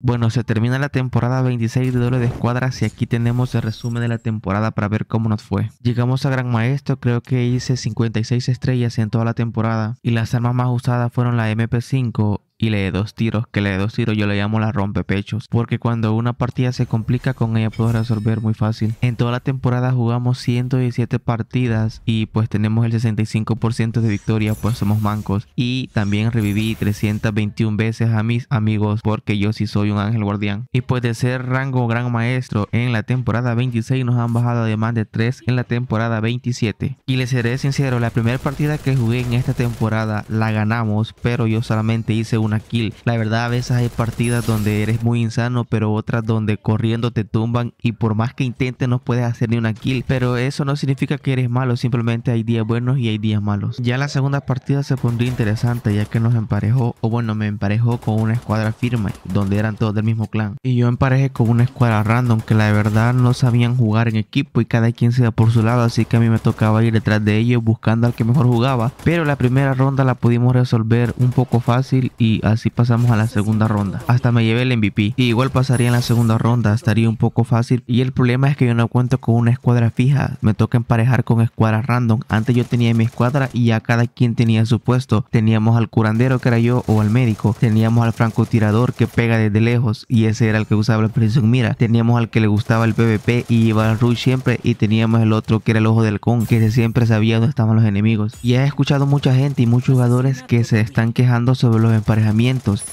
Bueno, se termina la temporada 26 de Doble de Escuadras y aquí tenemos el resumen de la temporada para ver cómo nos fue. Llegamos a Gran Maestro, creo que hice 56 estrellas en toda la temporada y las armas más usadas fueron la MP5, y le dé dos tiros, que le dé dos tiros yo le llamo la rompepechos, porque cuando una partida se complica con ella puedo resolver muy fácil. En toda la temporada jugamos 117 partidas y pues tenemos el 65% de victoria, pues somos mancos. Y también reviví 321 veces a mis amigos porque yo sí soy un ángel guardián. Y pues de ser rango gran maestro en la temporada 26 nos han bajado de más de 3 en la temporada 27. Y les seré sincero, la primera partida que jugué en esta temporada la ganamos, pero yo solamente hice una una kill. La verdad, a veces hay partidas donde eres muy insano, pero otras donde corriendo te tumban y por más que intentes no puedes hacer ni una kill. Pero eso no significa que eres malo, simplemente hay días buenos y hay días malos. Ya la segunda partida se pondría interesante ya que nos emparejó, o bueno, me emparejó con una escuadra firme, donde eran todos del mismo clan. Y yo emparejé con una escuadra random que la verdad no sabían jugar en equipo y cada quien se da por su lado, así que a mí me tocaba ir detrás de ellos buscando al que mejor jugaba. Pero la primera ronda la pudimos resolver un poco fácil y así pasamos a la segunda ronda. Hasta me llevé el MVP. Y igual pasaría en la segunda ronda, estaría un poco fácil. Y el problema es que yo no cuento con una escuadra fija, me toca emparejar con escuadras random. Antes yo tenía mi escuadra y ya cada quien tenía su puesto. Teníamos al curandero que era yo o al médico. Teníamos al francotirador que pega desde lejos y ese era el que usaba la presión mira. Teníamos al que le gustaba el PvP y iba al rush siempre y teníamos el otro que era el ojo del con que siempre sabía dónde estaban los enemigos. Y he escuchado mucha gente y muchos jugadores que se están quejando sobre los emparejamientos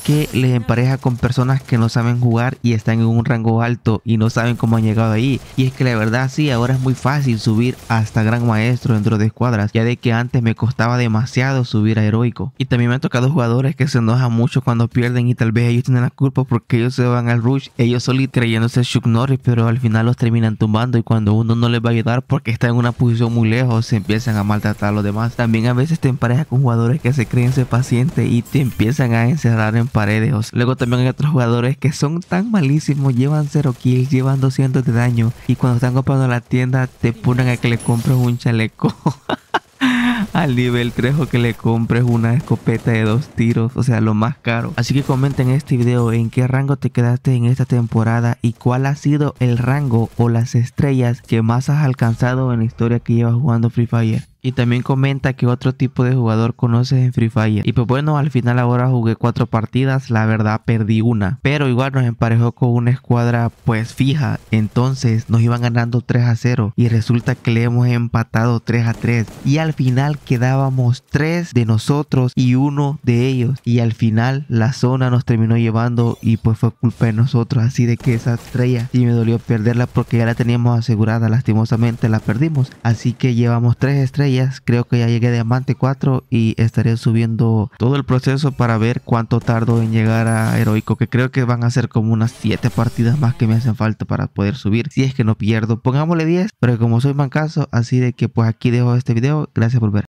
que les empareja con personas que no saben jugar y están en un rango alto y no saben cómo han llegado ahí. Y es que la verdad sí, ahora es muy fácil subir hasta gran maestro dentro de escuadras, ya de que antes me costaba demasiado subir a heroico. Y también me han tocado jugadores que se enojan mucho cuando pierden y tal vez ellos tienen la culpa porque ellos se van al rush, ellos solo creyéndose Chuck Norris, pero al final los terminan tumbando y cuando uno no les va a ayudar porque está en una posición muy lejos, se empiezan a maltratar a los demás. También a veces te empareja con jugadores que se creen ser pacientes y te empiezan a encerrar en paredes. Luego también hay otros jugadores que son tan malísimos, llevan 0 kills, llevan 200 de daño y cuando están comprando la tienda te ponen a que le compres un chaleco. al nivel 3 o que le compres una escopeta de dos tiros, o sea, lo más caro. Así que comenten este video en qué rango te quedaste en esta temporada y cuál ha sido el rango o las estrellas que más has alcanzado en la historia que llevas jugando Free Fire. Y también comenta que otro tipo de jugador conoces en Free Fire. Y pues bueno, al final ahora jugué cuatro partidas, la verdad perdí una. Pero igual nos emparejó con una escuadra pues fija. Entonces nos iban ganando 3 a 0. Y resulta que le hemos empatado 3 a 3. Y al final quedábamos 3 de nosotros y uno de ellos. Y al final la zona nos terminó llevando y pues fue culpa de nosotros. Así de que esa estrella sí me dolió perderla porque ya la teníamos asegurada. Lastimosamente la perdimos. Así que llevamos 3 estrellas Creo que ya llegué a Diamante 4 y estaré subiendo todo el proceso para ver cuánto tardo en llegar a Heroico, que creo que van a ser como unas 7 partidas más que me hacen falta para poder subir. Si es que no pierdo, pongámosle 10, pero como soy mancaso, así de que pues aquí dejo este video. Gracias por ver.